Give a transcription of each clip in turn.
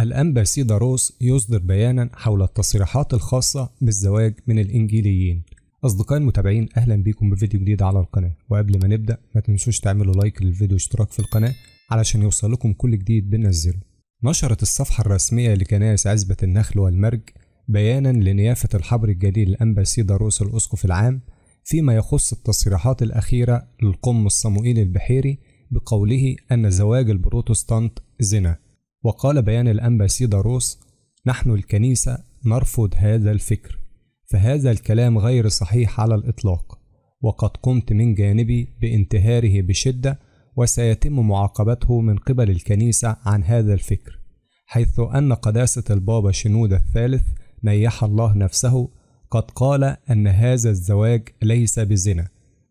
الأنبا سيداروس يصدر بيانا حول التصريحات الخاصة بالزواج من الإنجيليين أصدقائي المتابعين أهلا بيكم بفيديو جديد على القناة وقبل ما نبدأ ما تنسوش تعملوا لايك للفيديو واشتراك في القناة علشان يوصل لكم كل جديد بننزله نشرت الصفحة الرسمية لكنائس عزبة النخل والمرج بيانا لنيافة الحبر الجليل الأنبا سيداروس الأسقف العام فيما يخص التصريحات الأخيرة للقم الصموئيل البحيري بقوله أن زواج البروتستانت زنا وقال بيان الأنبا سيداروس نحن الكنيسة نرفض هذا الفكر فهذا الكلام غير صحيح على الإطلاق وقد قمت من جانبي بانتهاره بشدة وسيتم معاقبته من قبل الكنيسة عن هذا الفكر حيث أن قداسة البابا شنودة الثالث نيح الله نفسه قد قال أن هذا الزواج ليس بزنا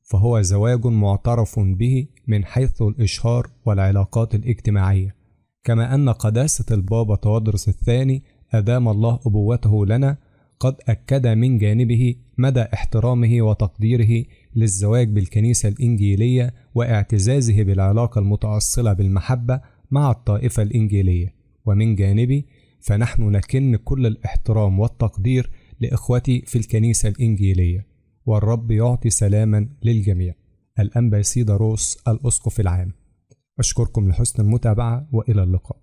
فهو زواج معترف به من حيث الإشهار والعلاقات الاجتماعية كما أن قداسة البابا تودرس الثاني أدام الله أبوته لنا قد أكد من جانبه مدى احترامه وتقديره للزواج بالكنيسة الإنجيلية واعتزازه بالعلاقة المتأصلة بالمحبة مع الطائفة الإنجيلية ومن جانبي فنحن نكن كل الاحترام والتقدير لإخوتي في الكنيسة الإنجيلية والرب يعطي سلاما للجميع الأنبا سيداروس الأسقف العام أشكركم لحسن المتابعة وإلى اللقاء